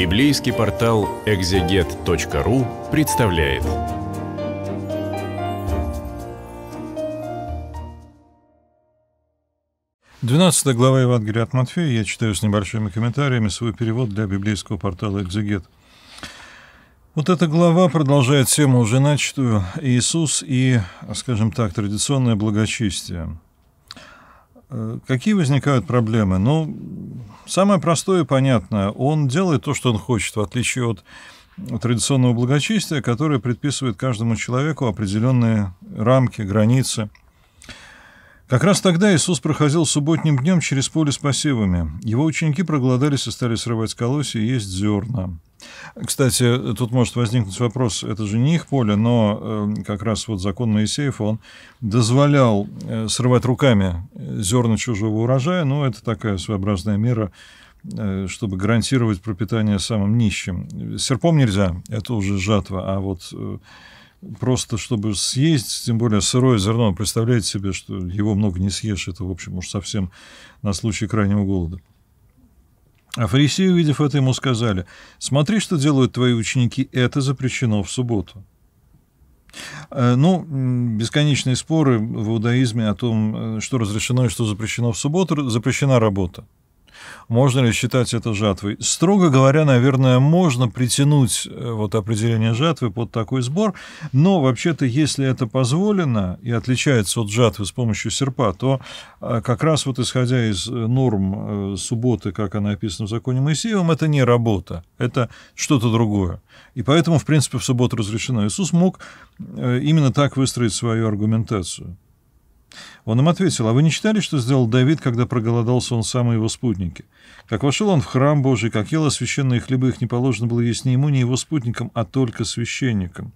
Библейский портал экзегет.ру представляет. Двенадцатая глава Евангелия от Матфея. Я читаю с небольшими комментариями свой перевод для библейского портала «Экзегет». Вот эта глава продолжает тему уже начатую «Иисус и, скажем так, традиционное благочестие». Э, какие возникают проблемы? Ну, самое простое и понятное. Он делает то, что он хочет, в отличие от традиционного благочестия, которое предписывает каждому человеку определенные рамки, границы – как раз тогда Иисус проходил субботним днем через поле с посевами. Его ученики проголодались и стали срывать колосья и есть зерна. Кстати, тут может возникнуть вопрос, это же не их поле, но э, как раз вот закон Моисеев, он дозволял э, срывать руками э, зерна чужого урожая, но это такая своеобразная мера, чтобы гарантировать пропитание самым нищим. Серпом нельзя, это уже жатва, а вот просто чтобы съесть, тем более сырое зерно, представляете себе, что его много не съешь, это, в общем, уж совсем на случай крайнего голода. А фарисеи, увидев это, ему сказали, «Смотри, что делают твои ученики, это запрещено в субботу». Э, ну, бесконечные споры в иудаизме о том, э, что разрешено и что запрещено в субботу, запрещена работа. Можно ли считать это жатвой? Строго говоря, наверное, можно притянуть э, вот определение жатвы под такой сбор, но вообще-то, если это позволено и отличается от жатвы с помощью серпа, то э, как раз вот исходя из э, норм субботы, как она описана в законе Моисеевом, это не работа, это что-то другое. И поэтому, в принципе, в субботу разрешено. Иисус мог именно так выстроить свою аргументацию. Он им ответил, «А вы не читали, что сделал Давид, когда проголодался он сам и его спутники? Как вошел он в храм Божий, как ел освященные хлебы, их не положено было есть ни ему, ни его спутникам, а только священникам».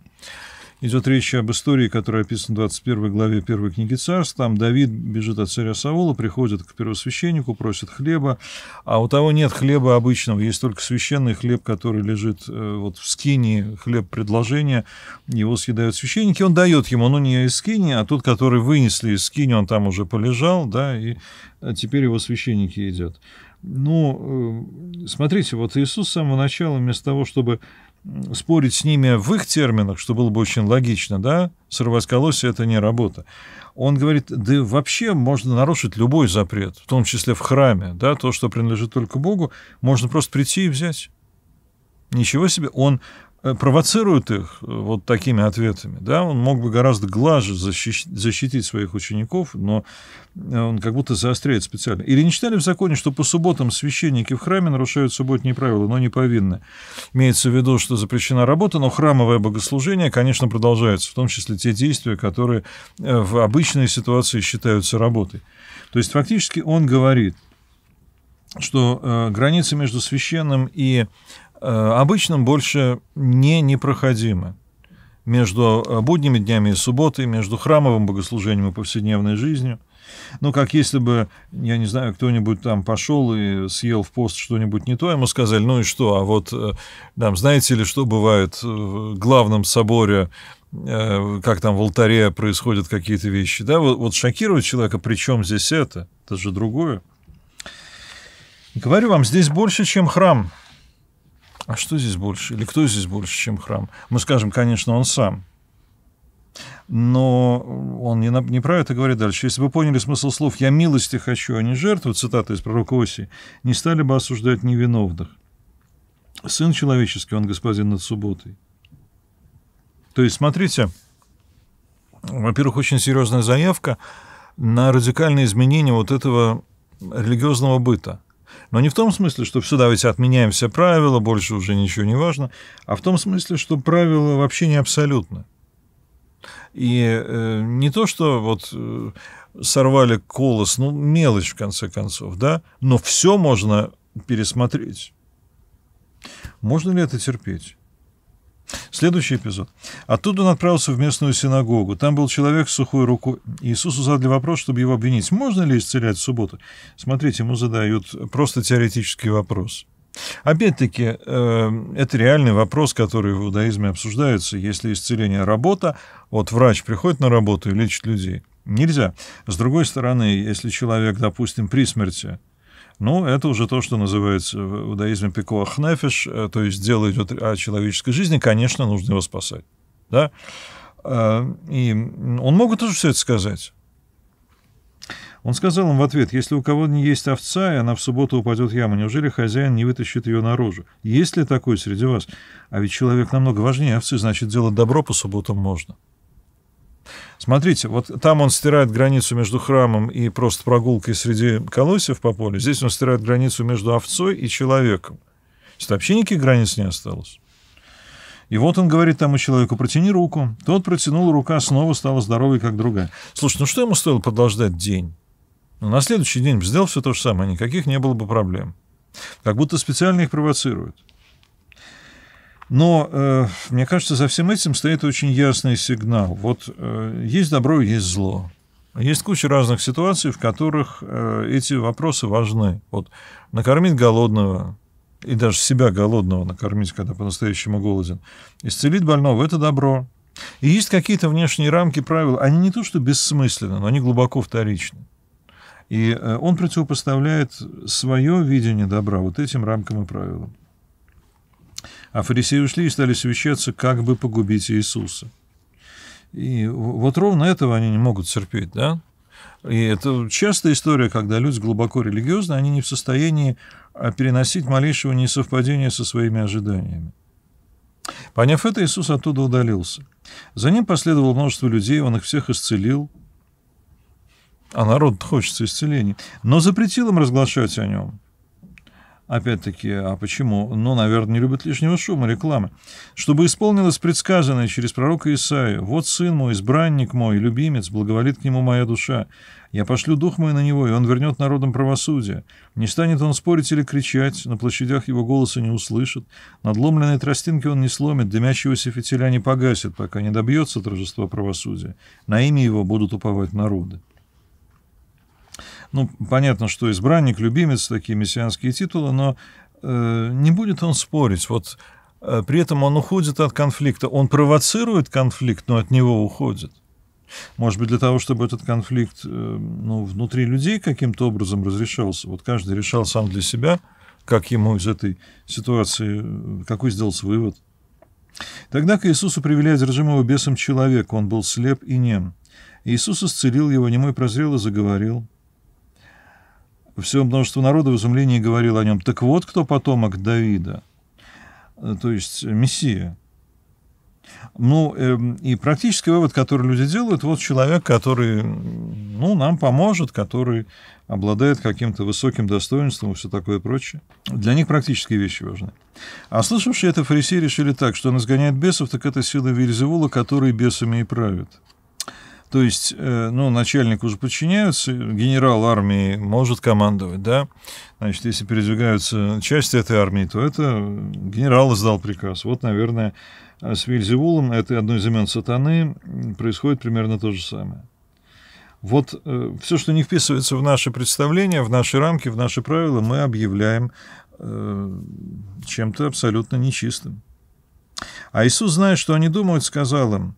Идет речь об истории, которая описана в 21 главе первой книги царств. Там Давид бежит от царя Саула, приходит к первосвященнику, просит хлеба, а у того нет хлеба обычного, есть только священный хлеб, который лежит э, вот в скине, хлеб предложения, его съедают священники, он дает ему, но не из скини, а тот, который вынесли из скини, он там уже полежал, да, и а теперь его священники едят. Ну, э, смотрите, вот Иисус с самого начала, вместо того, чтобы спорить с ними в их терминах, что было бы очень логично, да, сорвать колосья – это не работа. Он говорит, да вообще можно нарушить любой запрет, в том числе в храме, да, то, что принадлежит только Богу, можно просто прийти и взять. Ничего себе, он Э, провоцирует их э, вот такими ответами. Да? Он мог бы гораздо глаже защитить своих учеников, но э, он как будто заостряет специально. Или не читали в законе, что по субботам священники в храме нарушают субботние правила, но не повинны. Имеется в виду, что запрещена работа, но храмовое богослужение, конечно, продолжается, в том числе те действия, которые в обычной ситуации считаются работой. То есть фактически он говорит, что э, граница между священным и Э, обычным больше не непроходимы между э, будними днями и субботой, между храмовым богослужением и повседневной жизнью. Ну, как если бы, я не знаю, кто-нибудь там пошел и съел в пост что-нибудь не то, ему сказали, ну и что, а вот э, там, знаете ли, что бывает в главном соборе, как там в алтаре происходят какие-то вещи, да, вот, вот шокировать человека, при чем здесь это, это же другое. Говорю вам, здесь больше, чем храм – а что здесь больше? Или кто здесь больше, чем храм? Мы скажем, конечно, он сам. Но он не, не про это говорит дальше. Если бы поняли смысл слов «я милости хочу, а не жертву», цитата из пророка Оси, не стали бы осуждать невиновных. Сын человеческий, он господин над субботой. То есть, смотрите, во-первых, очень серьезная заявка на радикальные изменения вот этого религиозного быта – но не в том смысле, что все, давайте отменяем все правила, больше уже ничего не важно, а в том смысле, что правила вообще не абсолютны. И э, не то, что вот э, сорвали колос, ну, мелочь в конце концов, да, но все можно пересмотреть. Можно ли это терпеть? Следующий эпизод. Оттуда он отправился в местную синагогу. Там был человек с сухой рукой. Иисусу задали вопрос, чтобы его обвинить. Можно ли исцелять в субботу? Смотрите, ему задают просто теоретический вопрос. Опять-таки, э, это реальный вопрос, который в иудаизме обсуждается. Если исцеление работа, вот врач приходит на работу и лечит людей. Нельзя. С другой стороны, если человек, допустим, при смерти, ну, это уже то, что называется в иудаизме пикуах нефиш, э, то есть дело идет о человеческой жизни, конечно, нужно его спасать. Да? Э, и он мог тоже все это сказать. Он сказал им в ответ, если у кого не есть овца, и она в субботу упадет в яму, неужели хозяин не вытащит ее наружу? Есть ли такой среди вас? А ведь человек намного важнее овцы, значит, делать добро по субботам можно. Смотрите, вот там он стирает границу между храмом и просто прогулкой среди колосьев по полю. Здесь он стирает границу между овцой и человеком. Есть, вообще никаких границ не осталось. И вот он говорит тому человеку, протяни руку. Тот протянул, рука снова стала здоровой, как другая. Слушай, ну что ему стоило подождать день? Ну, на следующий день сделал все то же самое, никаких не было бы проблем. Как будто специально их провоцируют. Но, э, мне кажется, за всем этим стоит очень ясный сигнал. Вот э, есть добро, есть зло. Есть куча разных ситуаций, в которых э, эти вопросы важны. Вот накормить голодного, и даже себя голодного накормить, когда по-настоящему голоден, исцелить больного – это добро. И есть какие-то внешние рамки, правил. Они не то что бессмысленны, но они глубоко вторичны. И э, он противопоставляет свое видение добра вот этим рамкам и правилам. А фарисеи ушли и стали свящаться, как бы погубить Иисуса. И вот ровно этого они не могут терпеть, да? И это частая история, когда люди глубоко религиозны, они не в состоянии а, переносить малейшего несовпадения со своими ожиданиями. Поняв это, Иисус оттуда удалился. За ним последовало множество людей, он их всех исцелил, а народ хочется исцеления, но запретил им разглашать о нем – Опять-таки, а почему? Ну, наверное, не любят лишнего шума, рекламы. Чтобы исполнилось предсказанное через пророка Исаию. «Вот сын мой, избранник мой, любимец, благоволит к нему моя душа. Я пошлю дух мой на него, и он вернет народом правосудие. Не станет он спорить или кричать, на площадях его голоса не услышат. Надломленные тростинки он не сломит, дымящегося фитиля не погасит, пока не добьется торжества правосудия. На имя его будут уповать народы». Ну, понятно, что избранник, любимец, такие мессианские титулы, но э, не будет он спорить. Вот э, при этом он уходит от конфликта. Он провоцирует конфликт, но от него уходит. Может быть, для того, чтобы этот конфликт э, ну, внутри людей каким-то образом разрешался. Вот каждый решал сам для себя, как ему из этой ситуации, э, какой сделался вывод. Тогда к Иисусу привели одержимого бесом человека, он был слеп и нем. Иисус исцелил его, немой прозрел и заговорил. Все множество народа в изумлении говорило о нем. Так вот кто потомок Давида, э, то есть Мессия. Ну, э, и практический вывод, который люди делают, вот человек, который, ну, нам поможет, который обладает каким-то высоким достоинством и все такое прочее. Для них практические вещи важны. А слышавшие это фарисеи решили так, что он изгоняет бесов, так это сила Вильзевула, который бесами и правит. То есть, э, ну, начальнику уже подчиняются, генерал армии может командовать, да? Значит, если передвигаются части этой армии, то это э, генерал издал приказ. Вот, наверное, э, с Вильзевулом, это одно из имен сатаны, происходит примерно то же самое. Вот э, все, что не вписывается в наши представления, в наши рамки, в наши правила, мы объявляем э, чем-то абсолютно нечистым. А Иисус, зная, что они думают, сказал им,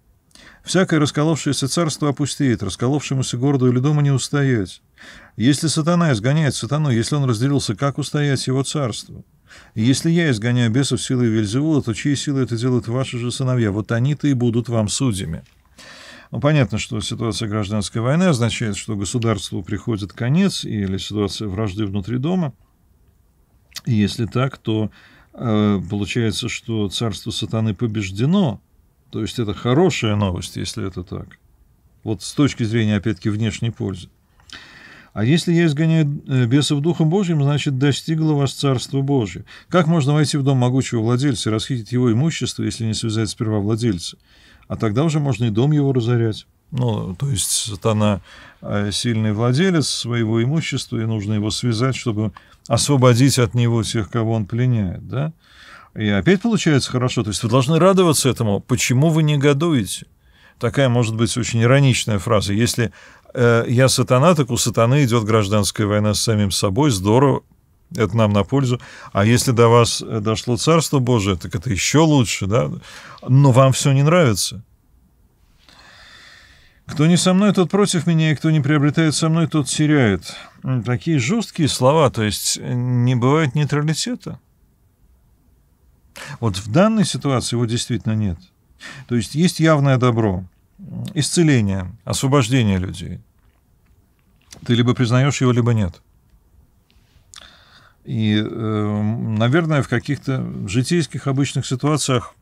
Всякое расколовшееся царство опустеет, расколовшемуся городу или дому не устоять. Если сатана изгоняет сатану, если он разделился, как устоять его царству? если я изгоняю бесов силой Вельзевула, то чьи силы это делают ваши же сыновья? Вот они-то и будут вам судьями. Ну, понятно, что ситуация гражданской войны означает, что государству приходит конец, или ситуация вражды внутри дома. И если так, то э, получается, что царство сатаны побеждено, то есть это хорошая новость, если это так. Вот с точки зрения, опять-таки, внешней пользы. А если я изгоняю э, бесов Духом Божьим, значит, достигло вас Царство Божье. Как можно войти в дом могучего владельца и расхитить его имущество, если не связать сперва владельца? А тогда уже можно и дом его разорять. Ну, то есть сатана э, сильный владелец своего имущества, и нужно его связать, чтобы освободить от него тех, кого он пленяет, да? И опять получается хорошо. То есть вы должны радоваться этому. Почему вы негодуете? Такая может быть очень ироничная фраза. Если э, я сатана, так у сатаны идет гражданская война с самим собой. Здорово, это нам на пользу. А если до вас э, дошло Царство Божие, так это еще лучше, да? Но вам все не нравится. Кто не со мной, тот против меня, и кто не приобретает со мной, тот теряет. Такие жесткие слова, то есть э, не бывает нейтралитета. Вот в данной ситуации его действительно нет. То есть есть явное добро, исцеление, освобождение людей. Ты либо признаешь его, либо нет. И, эм, наверное, в каких-то житейских обычных ситуациях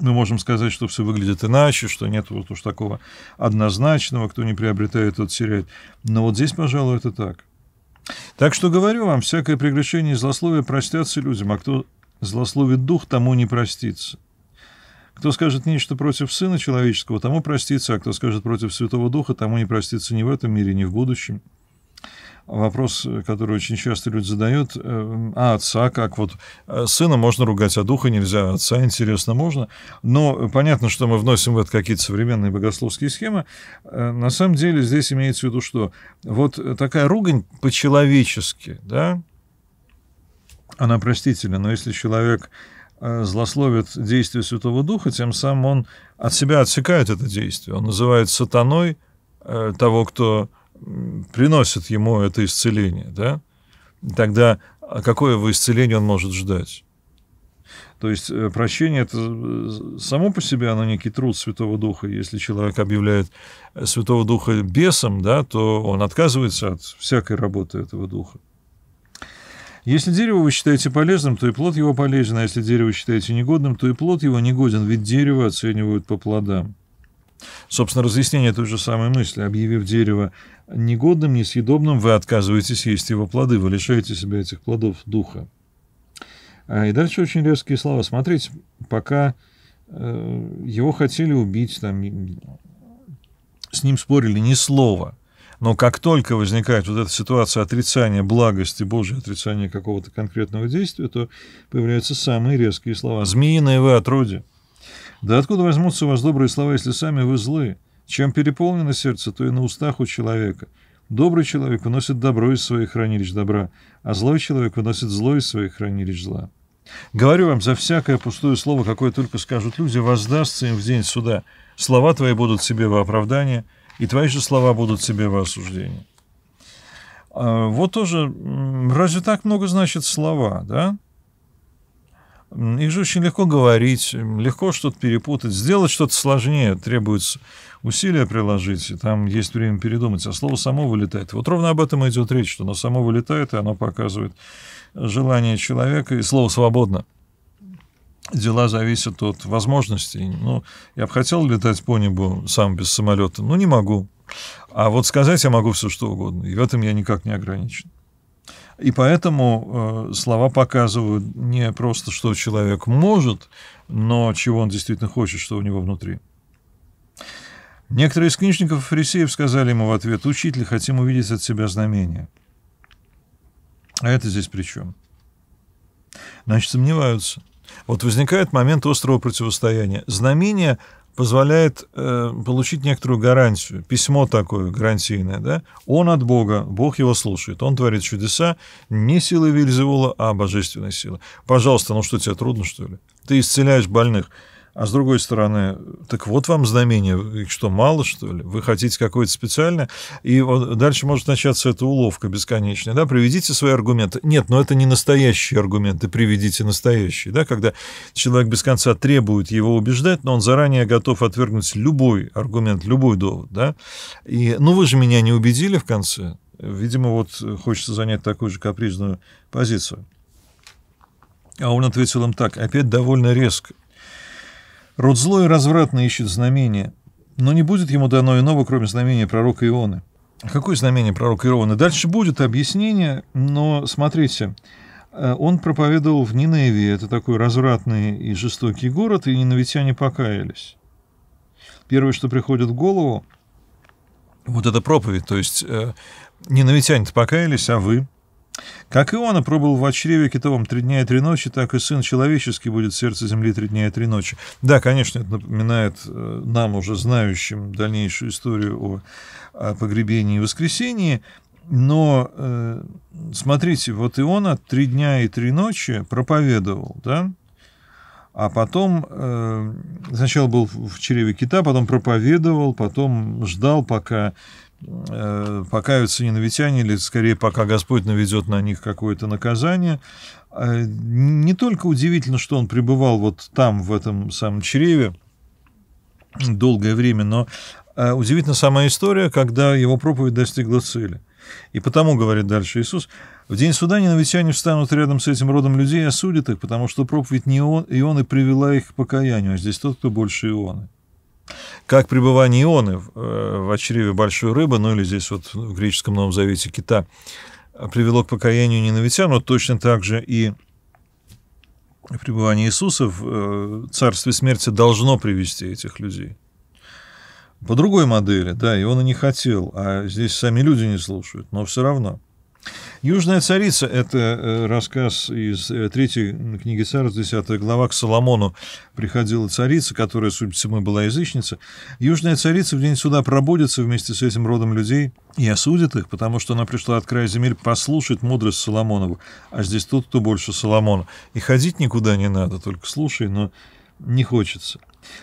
мы можем сказать, что все выглядит иначе, что нет вот уж такого однозначного, кто не приобретает, тот теряет. Но вот здесь, пожалуй, это так. Так что говорю вам, всякое прегрешение и злословие простятся людям, а кто Злословит дух, тому не простится. Кто скажет нечто против Сына Человеческого, тому простится, а кто скажет против Святого Духа, тому не простится ни в этом мире, ни в будущем. Вопрос, который очень часто люди задают, э, а отца как? Вот э, сына можно ругать, а духа нельзя, а отца, интересно, можно. Но понятно, что мы вносим в это какие-то современные богословские схемы. Э, на самом деле здесь имеется в виду, что вот такая ругань по-человечески, да, она простительна, но если человек э, злословит действие Святого Духа, тем самым он от себя отсекает это действие. Он называет сатаной э, того, кто приносит ему это исцеление. Да? Тогда а какое его исцеление он может ждать? То есть э, прощение это само по себе, оно некий труд Святого Духа. Если человек объявляет Святого Духа бесом, да, то он отказывается от всякой работы этого Духа. Если дерево вы считаете полезным, то и плод его полезен, а если дерево считаете негодным, то и плод его негоден, ведь дерево оценивают по плодам. Собственно, разъяснение той же самой мысли. Объявив дерево негодным, несъедобным, вы отказываетесь есть его плоды, вы лишаете себя этих плодов духа. А, и дальше очень резкие слова. Смотрите, пока э, его хотели убить, там, с ним спорили ни слова. Но как только возникает вот эта ситуация отрицания благости Божьей, отрицания какого-то конкретного действия, то появляются самые резкие слова. «Змеиное вы отродье». Да откуда возьмутся у вас добрые слова, если сами вы злые? Чем переполнено сердце, то и на устах у человека. Добрый человек выносит добро из своих хранилищ добра, а злой человек выносит зло из своих хранилищ зла. Говорю вам, за всякое пустое слово, какое только скажут люди, воздастся им в день суда. Слова твои будут себе во оправдание – и твои же слова будут себе во осуждении. А, вот тоже, разве так много значит слова, да? Их же очень легко говорить, легко что-то перепутать. Сделать что-то сложнее, требуется усилия приложить, и там есть время передумать, а слово само вылетает. Вот ровно об этом идет речь, что оно само вылетает, и оно показывает желание человека, и слово свободно дела зависят от возможностей. Ну, я бы хотел летать по небу сам без самолета, ну, не могу. А вот сказать я могу все, что угодно, и в этом я никак не ограничен. И поэтому э, слова показывают не просто, что человек может, но чего он действительно хочет, что у него внутри. Некоторые из книжников и фарисеев сказали ему в ответ, «Учитель, хотим увидеть от себя знамение». А это здесь при чем? Значит, сомневаются – вот возникает момент острого противостояния. Знамение позволяет э, получить некоторую гарантию, письмо такое гарантийное, да? Он от Бога, Бог его слушает, он творит чудеса не силой Вильзевула, а божественной силой. Пожалуйста, ну что, тебе трудно, что ли? Ты исцеляешь больных. А с другой стороны, так вот вам знамение, что, мало, что ли? Вы хотите какое-то специальное? И вот дальше может начаться эта уловка бесконечная, да? Приведите свои аргументы. Нет, но это не настоящие аргументы, приведите настоящие, да? Когда человек без конца требует его убеждать, но он заранее готов отвергнуть любой аргумент, любой довод, да? И, ну, вы же меня не убедили в конце. Видимо, вот хочется занять такую же капризную позицию. А он ответил им так, опять довольно резко. Род злой и развратно ищет знамения, но не будет ему дано иного, кроме знамения пророка Ионы. Какое знамение пророка Ионы? Дальше будет объяснение, но смотрите, э, он проповедовал в Ниневе, это такой развратный и жестокий город, и ниневитяне покаялись. Первое, что приходит в голову, вот эта проповедь, то есть э, ниневитяне-то покаялись, а вы – как Иона пробыл в чреве китовом три дня и три ночи, так и Сын Человеческий будет в сердце земли три дня и три ночи. Да, конечно, это напоминает э, нам, уже знающим дальнейшую историю о, о погребении и воскресении, но э, смотрите, вот Иона три дня и три ночи проповедовал, да, а потом э, сначала был в чреве кита, потом проповедовал, потом ждал, пока Э, покаются ненавитяне, или скорее пока Господь наведет на них какое-то наказание. А, не только удивительно, что он пребывал вот там, в этом самом чреве, долгое время, но э, удивительна сама история, когда его проповедь достигла цели. И потому, говорит дальше Иисус, в день суда ненавистяне встанут рядом с этим родом людей и осудят их, потому что проповедь не он, и он и привела их к покаянию, а здесь тот, кто больше Ионы. Как пребывание Ионы э, в очреве большой рыбы, ну или здесь вот в греческом Новом Завете кита, а, привело к покаянию ненавитян, но точно так же и пребывание Иисуса в э, царстве смерти должно привести этих людей. По другой модели, да, и не хотел, а здесь сами люди не слушают, но все равно – Южная царица – это э, рассказ из э, третьей книги царств, 10 глава, к Соломону приходила царица, которая, судя по всему, была язычница. Южная царица в день суда пробудется вместе с этим родом людей и осудит их, потому что она пришла от края земель послушать мудрость Соломонову, а здесь тот, кто больше Соломона. И ходить никуда не надо, только слушай, но не хочется.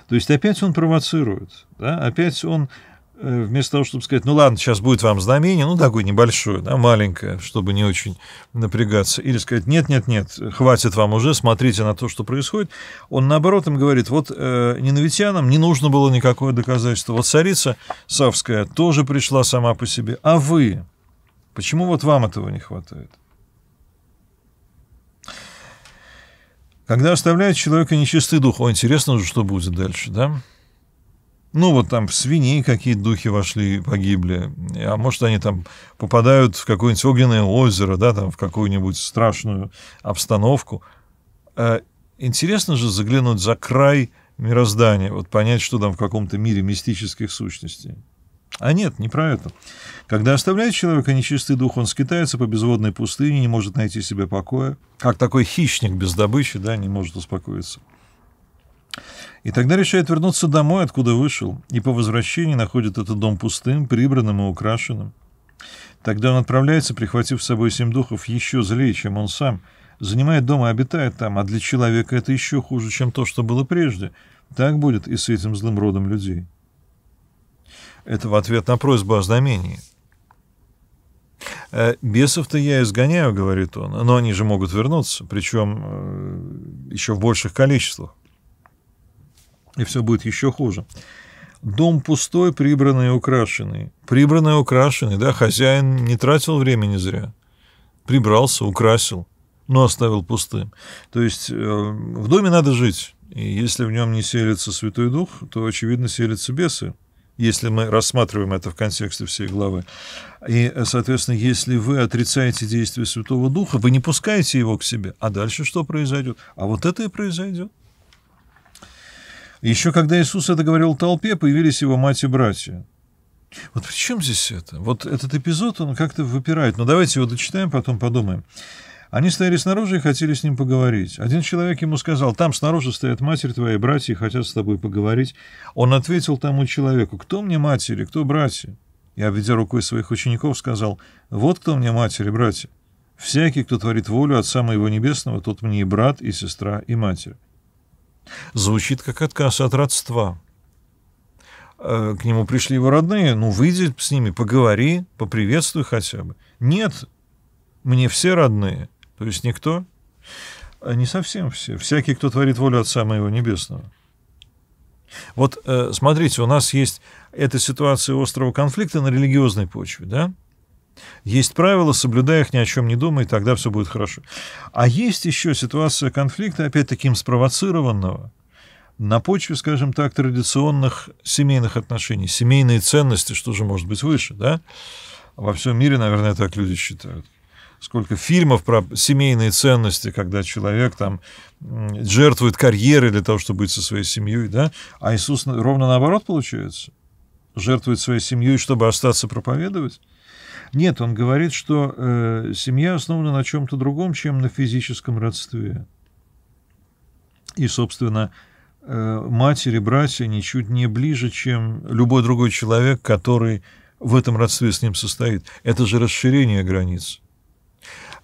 То есть опять он провоцирует, да? опять он Э, вместо того, чтобы сказать, ну ладно, сейчас будет вам знамение, ну такое небольшое, да, маленькое, чтобы не очень напрягаться, или сказать, нет-нет-нет, хватит вам уже, смотрите на то, что происходит, он наоборот им говорит, вот э, ненавитянам не нужно было никакое доказательство, вот царица Савская тоже пришла сама по себе, а вы, почему вот вам этого не хватает? Когда оставляет человека нечистый дух, о, интересно же, что будет дальше, да? ну, вот там в свиней какие духи вошли, погибли. А может, они там попадают в какое-нибудь огненное озеро, да, там в какую-нибудь страшную обстановку. Э, интересно же заглянуть за край мироздания, вот понять, что там в каком-то мире мистических сущностей. А нет, не про это. Когда оставляет человека нечистый дух, он скитается по безводной пустыне, не может найти себе покоя. Как такой хищник без добычи, да, не может успокоиться. И тогда решает вернуться домой, откуда вышел, и по возвращении находит этот дом пустым, прибранным и украшенным. Тогда он отправляется, прихватив с собой семь духов, еще злее, чем он сам, занимает дом и обитает там, а для человека это еще хуже, чем то, что было прежде. Так будет и с этим злым родом людей. Это в ответ на просьбу о знамении. «Э, «Бесов-то я изгоняю», — говорит он, — «но они же могут вернуться, причем э, еще в больших количествах» и все будет еще хуже. Дом пустой, прибранный и украшенный. Прибранный и украшенный, да, хозяин не тратил времени зря. Прибрался, украсил, но оставил пустым. То есть э, в доме надо жить. И если в нем не селится Святой Дух, то, очевидно, селятся бесы, если мы рассматриваем это в контексте всей главы. И, э, соответственно, если вы отрицаете действие Святого Духа, вы не пускаете его к себе. А дальше что произойдет? А вот это и произойдет. Еще когда Иисус это говорил толпе, появились его мать и братья. Вот при чем здесь это? Вот этот эпизод, он как-то выпирает. Но ну, давайте его дочитаем, потом подумаем. Они стояли снаружи и хотели с ним поговорить. Один человек ему сказал, там снаружи стоят матерь твоя и братья и хотят с тобой поговорить. Он ответил тому человеку, кто мне матери, кто братья? И, обведя рукой своих учеников, сказал, вот кто мне матери, братья. Всякий, кто творит волю Отца Моего Небесного, тот мне и брат, и сестра, и матерь. Звучит как отказ от родства. Э, к нему пришли его родные, ну, выйди с ними, поговори, поприветствуй хотя бы. Нет, мне все родные, то есть никто. А не совсем все. Всякий, кто творит волю Отца Моего Небесного. Вот э, смотрите, у нас есть эта ситуация острого конфликта на религиозной почве, да? Есть правила, соблюдая их, ни о чем не думай, тогда все будет хорошо. А есть еще ситуация конфликта, опять-таки, спровоцированного, на почве, скажем так, традиционных семейных отношений. Семейные ценности, что же может быть выше, да? Во всем мире, наверное, так люди считают сколько фильмов про семейные ценности, когда человек там жертвует карьерой для того, чтобы быть со своей семьей, да? А Иисус ровно наоборот получается. Жертвует своей семьей, чтобы остаться проповедовать. Нет, он говорит, что э, семья основана на чем-то другом, чем на физическом родстве. И, собственно, э, матери, братья ничуть не ближе, чем любой другой человек, который в этом родстве с ним состоит. Это же расширение границ.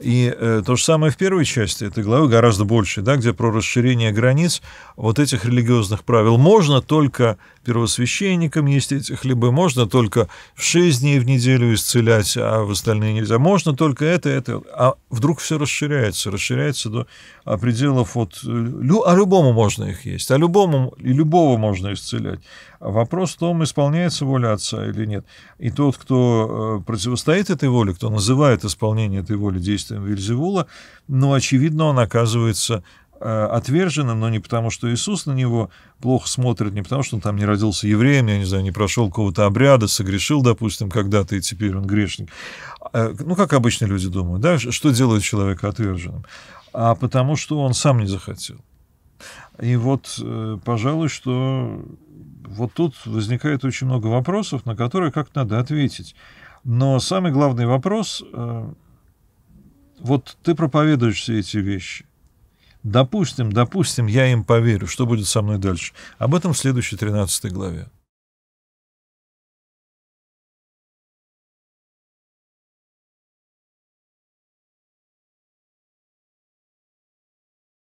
И э, то же самое в первой части этой главы, гораздо больше, да, где про расширение границ вот этих религиозных правил. Можно только первосвященникам есть эти хлебы, можно только в шесть дней в неделю исцелять, а в остальные нельзя. Можно только это, это. А вдруг все расширяется, расширяется до пределов вот... Э, лю, а любому можно их есть, а любому и любого можно исцелять. Вопрос в том, исполняется воля отца или нет. И тот, кто э, противостоит этой воле, кто называет исполнение этой воли действием Вильзевула, ну, очевидно, он оказывается э, отверженным, но не потому, что Иисус на него плохо смотрит, не потому, что он там не родился евреем, я не знаю, не прошел какого-то обряда, согрешил, допустим, когда-то, и теперь он грешник. Э, ну, как обычно люди думают, да, что делает человека отверженным? А потому, что он сам не захотел. И вот, пожалуй, что вот тут возникает очень много вопросов, на которые как-то надо ответить. Но самый главный вопрос, э, вот ты проповедуешь все эти вещи. Допустим, допустим, я им поверю, что будет со мной дальше. Об этом в следующей 13 главе.